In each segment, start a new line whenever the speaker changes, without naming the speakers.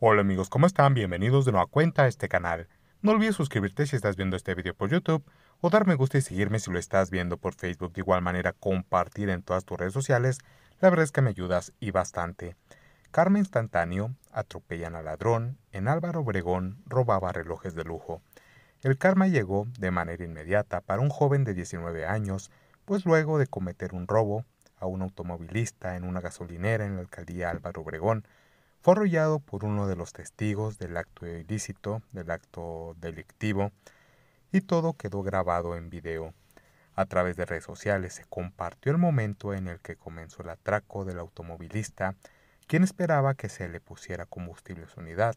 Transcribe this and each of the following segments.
Hola amigos, ¿cómo están? Bienvenidos de nueva cuenta a este canal. No olvides suscribirte si estás viendo este video por YouTube o dar me gusta y seguirme si lo estás viendo por Facebook. De igual manera, compartir en todas tus redes sociales. La verdad es que me ayudas y bastante. Carmen Instantáneo atropellan al ladrón. En Álvaro Obregón robaba relojes de lujo. El karma llegó de manera inmediata para un joven de 19 años, pues luego de cometer un robo a un automovilista en una gasolinera en la alcaldía Álvaro Obregón, fue arrollado por uno de los testigos del acto ilícito, del acto delictivo, y todo quedó grabado en video. A través de redes sociales se compartió el momento en el que comenzó el atraco del automovilista, quien esperaba que se le pusiera combustible a su unidad.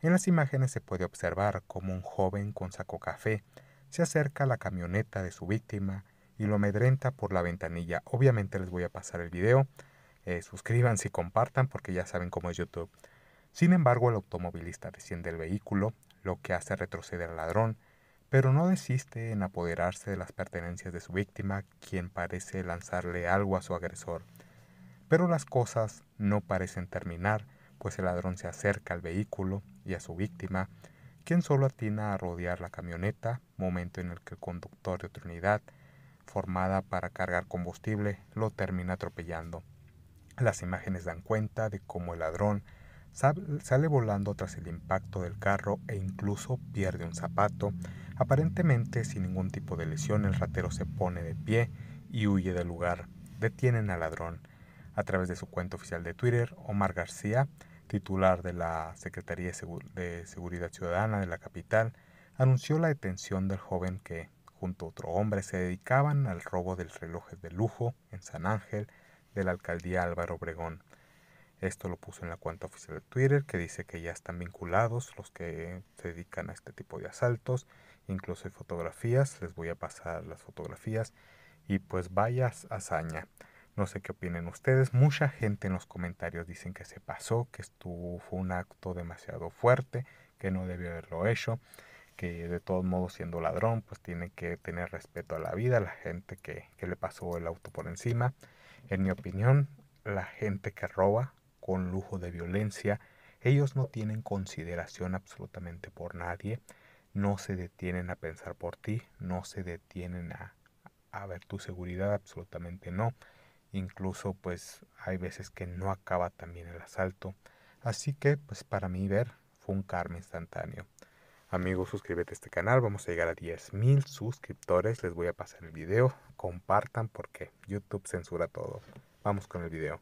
En las imágenes se puede observar como un joven con saco café se acerca a la camioneta de su víctima y lo amedrenta por la ventanilla. Obviamente les voy a pasar el video eh, suscriban suscríbanse y compartan porque ya saben cómo es YouTube. Sin embargo, el automovilista desciende del vehículo, lo que hace retroceder al ladrón, pero no desiste en apoderarse de las pertenencias de su víctima, quien parece lanzarle algo a su agresor. Pero las cosas no parecen terminar, pues el ladrón se acerca al vehículo y a su víctima, quien solo atina a rodear la camioneta, momento en el que el conductor de otra unidad, formada para cargar combustible, lo termina atropellando. Las imágenes dan cuenta de cómo el ladrón sale volando tras el impacto del carro e incluso pierde un zapato. Aparentemente sin ningún tipo de lesión el ratero se pone de pie y huye del lugar. Detienen al ladrón. A través de su cuenta oficial de Twitter, Omar García, titular de la Secretaría de Seguridad Ciudadana de la capital, anunció la detención del joven que, junto a otro hombre, se dedicaban al robo del relojes de lujo en San Ángel, de la alcaldía Álvaro Obregón. Esto lo puso en la cuenta oficial de Twitter, que dice que ya están vinculados los que se dedican a este tipo de asaltos. Incluso hay fotografías, les voy a pasar las fotografías. Y pues vaya hazaña. No sé qué opinen ustedes. Mucha gente en los comentarios dicen que se pasó, que estuvo, fue un acto demasiado fuerte, que no debió haberlo hecho, que de todos modos siendo ladrón pues tiene que tener respeto a la vida, a la gente que, que le pasó el auto por encima. En mi opinión, la gente que roba con lujo de violencia, ellos no tienen consideración absolutamente por nadie, no se detienen a pensar por ti, no se detienen a, ver tu seguridad, absolutamente no. Incluso pues hay veces que no acaba también el asalto. Así que pues para mí ver fue un karma instantáneo. Amigos, suscríbete a este canal, vamos a llegar a 10.000 suscriptores, les voy a pasar el video, compartan porque YouTube censura todo. Vamos con el video.